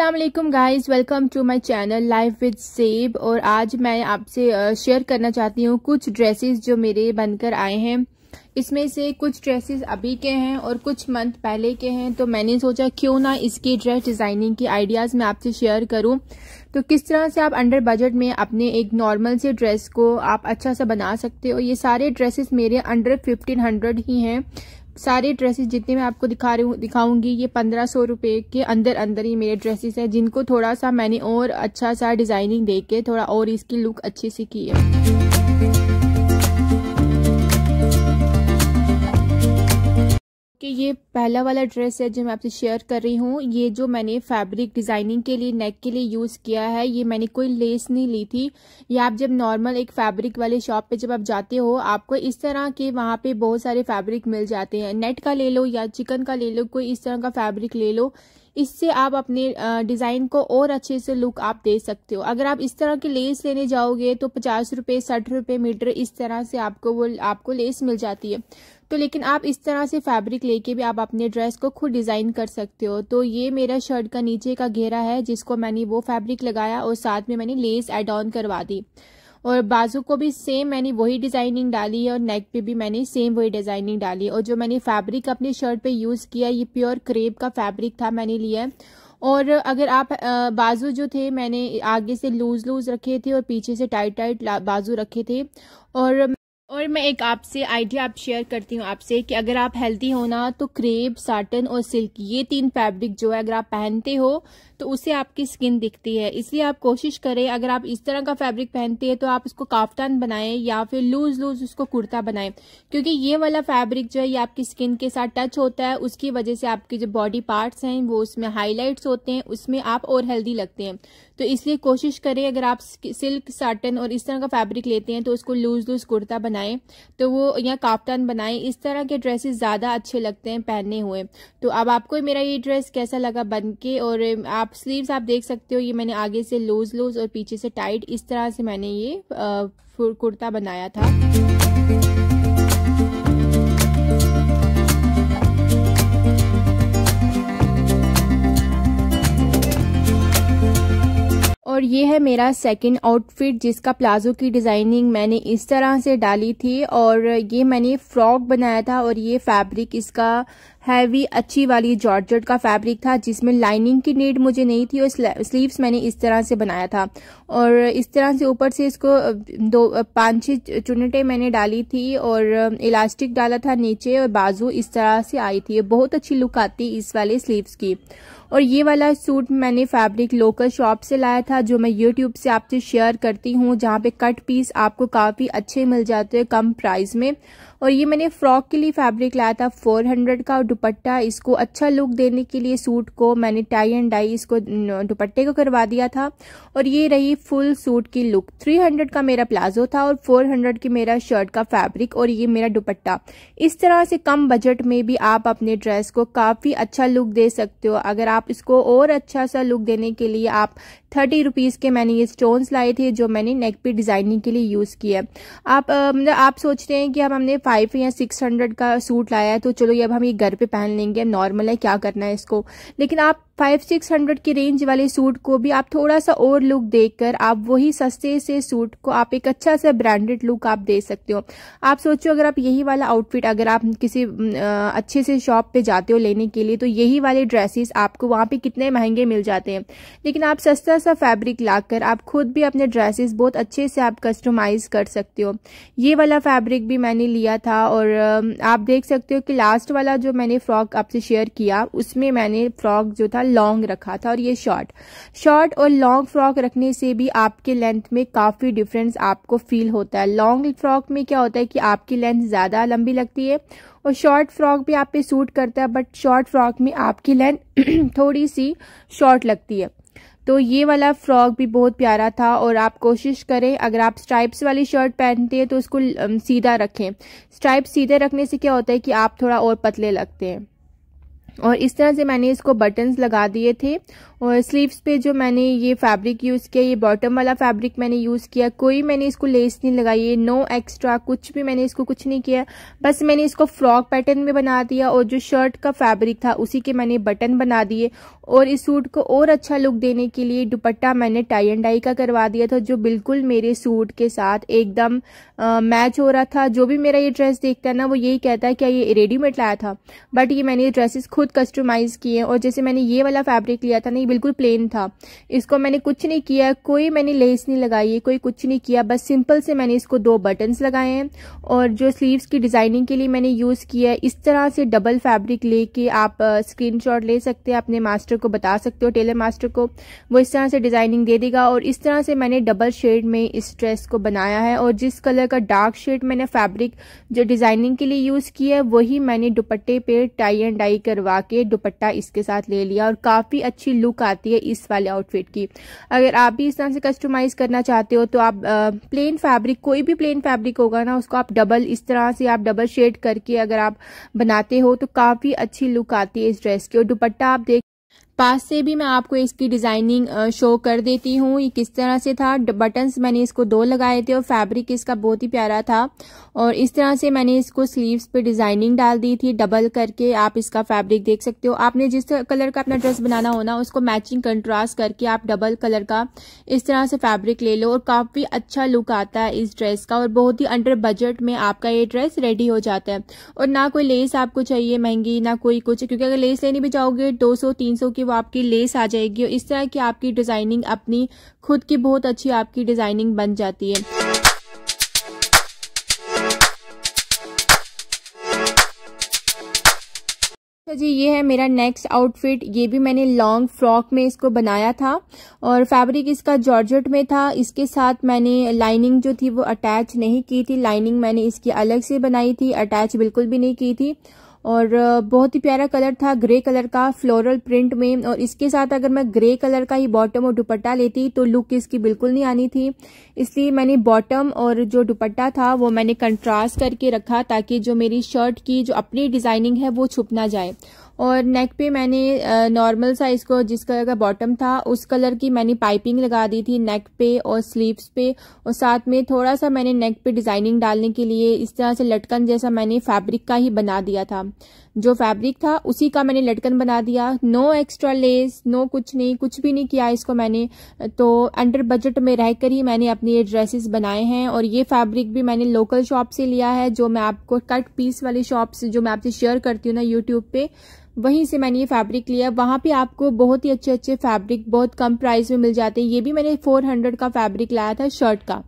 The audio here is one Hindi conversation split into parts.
Aslam guys welcome to my channel life with सेब और आज मैं आपसे शेयर करना चाहती हूँ कुछ ड्रेसेस जो मेरे बनकर आए हैं इसमें से कुछ ड्रेसेस अभी के हैं और कुछ मंथ पहले के हैं तो मैंने सोचा क्यों ना इसकी ड्रेस डिज़ाइनिंग के आइडियाज़ मैं आपसे शेयर करूं तो किस तरह से आप अंडर बजट में अपने एक नॉर्मल से ड्रेस को आप अच्छा सा बना सकते हो ये सारे ड्रेसेस मेरे अंडर फिफ्टीन हंड्रेड ही हैं सारे ड्रेसेस जितने मैं आपको दिखा रही हूँ दिखाऊंगी ये पंद्रह सौ रुपये के अंदर अंदर ही मेरे ड्रेसेस हैं जिनको थोड़ा सा मैंने और अच्छा सा डिज़ाइनिंग दे के थोड़ा और इसकी लुक अच्छी सी की है कि ये पहला वाला ड्रेस है जो मैं आपसे शेयर कर रही हूँ ये जो मैंने फैब्रिक डिज़ाइनिंग के लिए नेक के लिए यूज़ किया है ये मैंने कोई लेस नहीं ली थी ये आप जब नॉर्मल एक फैब्रिक वाले शॉप पे जब आप जाते हो आपको इस तरह के वहाँ पे बहुत सारे फैब्रिक मिल जाते हैं नेट का ले लो या चिकन का ले लो कोई इस तरह का फैब्रिक ले लो इससे आप अपने डिज़ाइन को और अच्छे से लुक आप दे सकते हो अगर आप इस तरह की लेस लेने जाओगे तो पचास रुपये साठ रुपये मीटर इस तरह से आपको वो आपको लेस मिल जाती है तो लेकिन आप इस तरह से फैब्रिक लेके भी आप अपने ड्रेस को खुद डिज़ाइन कर सकते हो तो ये मेरा शर्ट का नीचे का घेरा है जिसको मैंने वो फैब्रिक लगाया और साथ में मैंने लेस एड ऑन करवा दी और बाजू को भी सेम मैंने वही डिजाइनिंग डाली है और नेक पे भी मैंने सेम वही डिजाइनिंग डाली और जो मैंने फैब्रिक अपनी शर्ट पे यूज किया ये प्योर क्रेप का फैब्रिक था मैंने लिया और अगर आप बाजू जो थे मैंने आगे से लूज लूज रखे थे और पीछे से टाइट टाइट बाजू रखे थे और और मैं एक आपसे आइडिया आप शेयर करती हूँ आपसे कि अगर आप हेल्दी हो ना तो क्रेप साटन और सिल्क ये तीन फैब्रिक जो है अगर आप पहनते हो तो उसे आपकी स्किन दिखती है इसलिए आप कोशिश करें अगर आप इस तरह का फैब्रिक पहनते हैं तो आप उसको काफ्तान बनाएं या फिर लूज लूज उसको कुर्ता बनाएं क्योंकि ये वाला फैब्रिक जो है ये आपकी स्किन के साथ टच होता है उसकी वजह से आपके जो बॉडी पार्ट्स हैं वो उसमें हाईलाइट्स होते हैं उसमें आप और हेल्दी लगते हैं तो इसलिए कोशिश करें अगर आप सिल्क साटन और इस तरह का फैब्रिक लेते हैं तो उसको लूज लूज कुर्ता बनाए बनाएं तो वो या काफ्तान बनाएं इस तरह के ड्रेसेस ज़्यादा अच्छे लगते हैं पहने हुए तो अब आपको मेरा ये ड्रेस कैसा लगा बन के और आप स्लीव्स आप देख सकते हो ये मैंने आगे से लूज लूज और पीछे से टाइट इस तरह से मैंने ये कुर्ता बनाया था और ये है मेरा सेकंड आउटफिट जिसका प्लाजो की डिज़ाइनिंग मैंने इस तरह से डाली थी और ये मैंने फ्रॉक बनाया था और ये फैब्रिक इसका हैवी अच्छी वाली जॉर्जेट का फैब्रिक था जिसमें लाइनिंग की नीड मुझे नहीं थी और स्लीव्स मैंने इस तरह से बनाया था और इस तरह से ऊपर से इसको दो पांच छह चुनटे मैंने डाली थी और इलास्टिक डाला था नीचे और बाजू इस तरह से आई थी बहुत अच्छी लुक आती इस वाले स्लीव्स की और ये वाला सूट मैंने फैब्रिक लोकल शॉप से लाया था जो मैं यूट्यूब से आपसे शेयर करती हूँ जहाँ पे कट पीस आपको काफ़ी अच्छे मिल जाते हैं कम प्राइस में और ये मैंने फ्रॉक के लिए फैब्रिक लाया था फोर हंड्रेड का और दुपट्टा इसको अच्छा लुक देने के लिए सूट को मैंने टाई एंड डाई इसको दुपट्टे को करवा दिया था और ये रही फुल सूट की लुक थ्री हंड्रेड का मेरा प्लाजो था और फोर हंड्रेड की मेरा शर्ट का फैब्रिक और ये मेरा दुपट्टा इस तरह से कम बजट में भी आप अपने ड्रेस को काफ़ी अच्छा लुक दे सकते हो अगर आप इसको और अच्छा सा लुक देने के लिए आप थर्टी रुपीज़ के मैंने ये स्टोन्स लाए थे जो मैंने नेक पे डिज़ाइनिंग के लिए यूज़ किया आप मतलब आप सोच रहे हैं कि हम हमने फाइव या सिक्स हंड्रेड का सूट लाया है तो चलो ये अब हम ये घर पे पहन लेंगे नॉर्मल है क्या करना है इसको लेकिन आप फाइव सिक्स हंड्रेड की रेंज वाले सूट को भी आप थोड़ा सा और लुक देकर आप वही सस्ते से सूट को आप एक अच्छा सा ब्रांडेड लुक आप दे सकते हो आप सोचो अगर आप यही वाला आउटफिट अगर आप किसी अच्छे से शॉप पे जाते हो लेने के लिए तो यही वाले ड्रेसेस आपको वहां पे कितने महंगे मिल जाते हैं लेकिन आप सस्ता सा फैब्रिक लाकर आप खुद भी अपने ड्रेसेस बहुत अच्छे से आप कस्टमाइज कर सकते हो ये वाला फैब्रिक भी मैंने लिया था और आप देख सकते हो कि लास्ट वाला जो मैंने फ्रॉक आपसे शेयर किया उसमें मैंने फ्रॉक जो था लॉन्ग रखा था और ये शॉर्ट शॉर्ट और लॉन्ग फ्रॉक रखने से भी आपके लेंथ में काफ़ी डिफरेंस आपको फील होता है लॉन्ग फ्रॉक में क्या होता है कि आपकी लेंथ ज़्यादा लंबी लगती है और शॉर्ट फ्रॉक भी आप पे सूट करता है बट शॉर्ट फ्रॉक में आपकी लेंथ थोड़ी सी शॉर्ट लगती है तो ये वाला फ्रॉक भी बहुत प्यारा था और आप कोशिश करें अगर आप स्ट्राइप्स वाली शर्ट पहनते हैं तो उसको सीधा रखें स्ट्राइप सीधे रखने से क्या होता है कि आप थोड़ा और पतले लगते हैं और इस तरह से मैंने इसको बटन्स लगा दिए थे और स्लीव्स पे जो मैंने ये फैब्रिक यूज़ किया ये बॉटम वाला फैब्रिक मैंने यूज़ किया कोई मैंने इसको लेस नहीं लगाई है नो एक्स्ट्रा कुछ भी मैंने इसको कुछ नहीं किया बस मैंने इसको फ्रॉक पैटर्न में बना दिया और जो शर्ट का फैब्रिक था उसी के मैंने बटन बना दिए और इस सूट को और अच्छा लुक देने के लिए दुपट्टा मैंने टाई एंड डाई का करवा दिया था जो बिल्कुल मेरे सूट के साथ एकदम मैच हो रहा था जो भी मेरा ये ड्रेस देखता है ना वो यही कहता है क्या ये रेडीमेड लाया था बट ये मैंने ड्रेसेस खुद खुद कस्टमाइज़ किए और जैसे मैंने ये वाला फैब्रिक लिया था ना ये बिल्कुल प्लेन था इसको मैंने कुछ नहीं किया कोई मैंने लेस नहीं लगाई है कोई कुछ नहीं किया बस सिंपल से मैंने इसको दो बटन्स लगाए हैं और जो स्लीव्स की डिज़ाइनिंग के लिए मैंने यूज़ किया है इस तरह से डबल फैब्रिक लेके आप स्क्रीन ले सकते हैं अपने मास्टर को बता सकते हो टेलर मास्टर को वो इस तरह से डिज़ाइनिंग दे देगा और इस तरह से मैंने डबल शेड में इस ड्रेस को बनाया है और जिस कलर का डार्क शेड मैंने फैब्रिक जो डिज़ाइनिंग के लिए यूज़ किया है वही मैंने दुपट्टे पे टाई एंड डाई करवा करवा के दुपट्टा इसके साथ ले लिया और काफ़ी अच्छी लुक आती है इस वाले आउटफिट की अगर आप भी इस तरह से कस्टमाइज़ करना चाहते हो तो आप प्लेन फैब्रिक कोई भी प्लेन फैब्रिक होगा ना उसको आप डबल इस तरह से आप डबल शेड करके अगर आप बनाते हो तो काफ़ी अच्छी लुक आती है इस ड्रेस की और दुपट्टा आप देख पास से भी मैं आपको इसकी डिजाइनिंग शो कर देती हूँ ये किस तरह से था बटन्स मैंने इसको दो लगाए थे और फैब्रिक इसका बहुत ही प्यारा था और इस तरह से मैंने इसको स्लीव्स पे डिजाइनिंग डाल दी थी डबल करके आप इसका फैब्रिक देख सकते हो आपने जिस कलर का अपना ड्रेस बनाना हो ना उसको मैचिंग कंट्रास्ट करके आप डबल कलर का इस तरह से फैब्रिक ले लो और काफी अच्छा लुक आता है इस ड्रेस का और बहुत ही अंडर बजट में आपका ये ड्रेस रेडी हो जाता है और ना कोई लेस आपको चाहिए महंगी ना कोई कुछ क्योंकि अगर लेस लेने भी जाओगे दो सौ की वो आपकी लेस आ जाएगी और इस तरह की आपकी डिज़ाइनिंग अपनी खुद की बहुत अच्छी आपकी डिज़ाइनिंग बन जाती है अच्छा जी ये है मेरा नेक्स्ट आउटफिट ये भी मैंने लॉन्ग फ्रॉक में इसको बनाया था और फैब्रिक इसका जॉर्जेट में था इसके साथ मैंने लाइनिंग जो थी वो अटैच नहीं की थी लाइनिंग मैंने इसकी अलग से बनाई थी अटैच बिल्कुल भी नहीं की थी और बहुत ही प्यारा कलर था ग्रे कलर का फ्लोरल प्रिंट में और इसके साथ अगर मैं ग्रे कलर का ही बॉटम और दुपट्टा लेती तो लुक इसकी बिल्कुल नहीं आनी थी इसलिए मैंने बॉटम और जो दुपट्टा था वो मैंने कंट्रास्ट करके रखा ताकि जो मेरी शर्ट की जो अपनी डिज़ाइनिंग है वो छुप ना जाए और नेक पे मैंने नॉर्मल साइज को जिस कलर का बॉटम था उस कलर की मैंने पाइपिंग लगा दी थी नेक पे और स्लीव्स पे और साथ में थोड़ा सा मैंने नेक पे डिजाइनिंग डालने के लिए इस तरह से लटकन जैसा मैंने फैब्रिक का ही बना दिया था जो फैब्रिक था उसी का मैंने लटकन बना दिया नो एक्स्ट्रा लेस नो कुछ नहीं कुछ भी नहीं किया इसको मैंने तो अंडर बजट में रहकर ही मैंने अपनी अपने ये ड्रेसेस बनाए हैं और ये फैब्रिक भी मैंने लोकल शॉप से लिया है जो मैं आपको कट पीस वाली शॉप से जो मैं आपसे शेयर करती हूँ ना यूट्यूब पे वहीं से मैंने ये फैब्रिक लिया वहाँ पे आपको बहुत ही अच्छे अच्छे फैब्रिक बहुत कम प्राइस में मिल जाते हैं ये भी मैंने 400 का फैब्रिक लाया था शर्ट का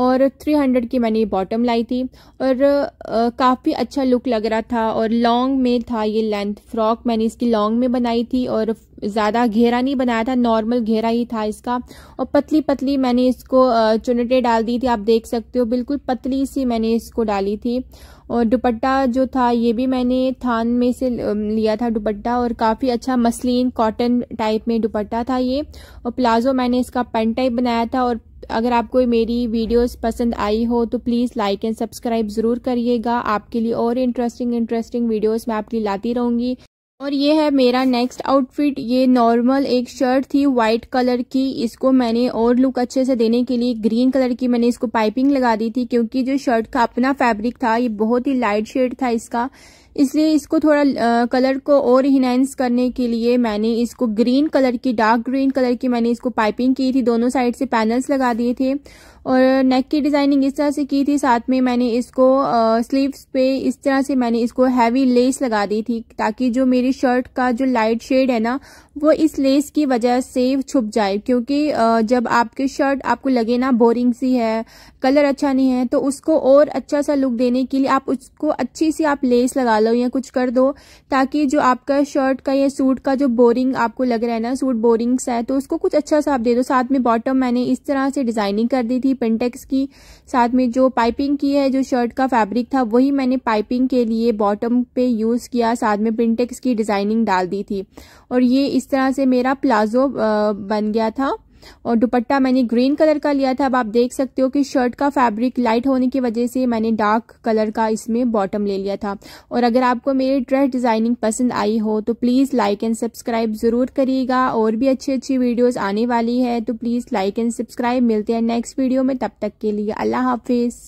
और 300 की मैंने ये बॉटम लाई थी और काफ़ी अच्छा लुक लग रहा था और लॉन्ग में था ये लेंथ फ्रॉक मैंने इसकी लॉन्ग में बनाई थी और ज़्यादा घेरा नहीं बनाया था नॉर्मल घेरा ही था इसका और पतली पतली मैंने इसको चुनटे डाल दी थी आप देख सकते हो बिल्कुल पतली सी मैंने इसको डाली थी और दुपट्टा जो था ये भी मैंने थान में से लिया था दुपट्टा और काफ़ी अच्छा मसलिन कॉटन टाइप में दुपट्टा था ये और प्लाजो मैंने इसका पेन टाइप बनाया था और अगर आपको मेरी वीडियोस पसंद आई हो तो प्लीज़ लाइक एंड सब्सक्राइब ज़रूर करिएगा आपके लिए और इंटरेस्टिंग इंटरेस्टिंग वीडियोस मैं आपके लिए लाती रहूँगी और ये है मेरा नेक्स्ट आउटफिट ये नॉर्मल एक शर्ट थी वाइट कलर की इसको मैंने और लुक अच्छे से देने के लिए ग्रीन कलर की मैंने इसको पाइपिंग लगा दी थी क्योंकि जो शर्ट का अपना फैब्रिक था ये बहुत ही लाइट शेड था इसका इसलिए इसको थोड़ा आ, कलर को और इनहेंस करने के लिए मैंने इसको ग्रीन कलर की डार्क ग्रीन कलर की मैंने इसको पाइपिंग की थी दोनों साइड से पैनल्स लगा दिए थे और नेक की डिज़ाइनिंग इस तरह से की थी साथ में मैंने इसको स्लीव्स पे इस तरह से मैंने इसको हैवी लेस लगा दी थी ताकि जो मेरी शर्ट का जो लाइट शेड है ना वो इस लेस की वजह से छुप जाए क्योंकि आ, जब आपकी शर्ट आपको लगे ना बोरिंग सी है कलर अच्छा नहीं है तो उसको और अच्छा सा लुक देने के लिए आप उसको अच्छी सी आप लेस लगा लो या कुछ कर दो ताकि जो आपका शर्ट का या सूट का जो बोरिंग आपको लग रहा है ना सूट बोरिंग्स है तो उसको कुछ अच्छा सा आप दे दो साथ में बॉटम मैंने इस तरह से डिजाइनिंग कर दी थी थी पेंटेक्स की साथ में जो पाइपिंग की है जो शर्ट का फैब्रिक था वही मैंने पाइपिंग के लिए बॉटम पे यूज़ किया साथ में पेंटेक्स की डिज़ाइनिंग डाल दी थी और ये इस तरह से मेरा प्लाजो बन गया था और दुपट्टा मैंने ग्रीन कलर का लिया था अब आप देख सकते हो कि शर्ट का फैब्रिक लाइट होने की वजह से मैंने डार्क कलर का इसमें बॉटम ले लिया था और अगर आपको मेरी ड्रेस डिज़ाइनिंग पसंद आई हो तो प्लीज़ लाइक एंड सब्सक्राइब ज़रूर करिएगा और भी अच्छी अच्छी वीडियोज़ आने वाली है तो प्लीज़ लाइक एंड सब्सक्राइब मिलते हैं नेक्स्ट वीडियो में तब तक के लिए अल्लाह हाफिज़